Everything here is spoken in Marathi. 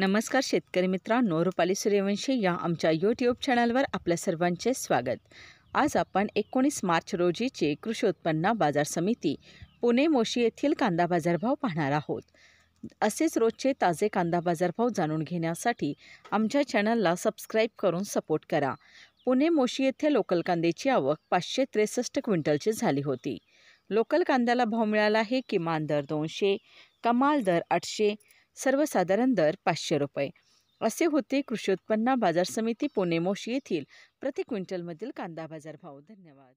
नमस्कार शेतकरी मित्रांनो रुपाली सूर्यवंशी या आमच्या यूट्यूब चॅनलवर आपल्या सर्वांचे स्वागत आज आपण एकोणीस मार्च रोजीचे कृषी उत्पन्न बाजार समिती पुणे मोशी येथील कांदा बाजारभाव पाहणार आहोत असेच रोजचे ताजे कांदा बाजारभाव जाणून घेण्यासाठी आमच्या चॅनलला सबस्क्राईब करून सपोर्ट करा पुणे मोशी येथे लोकल कांद्याची आवक पाचशे त्रेसष्ट क्विंटलची झाली होती लोकल कांद्याला भाव मिळाला आहे किमान दर दोनशे कमाल दर आठशे सर्वसाधारण दर पाचशे रुपये असे होते कृषी उत्पन्न बाजार समिती पुणे मोशी येथील प्रति क्विंटलमधील कांदा बाजार भाव धन्यवाद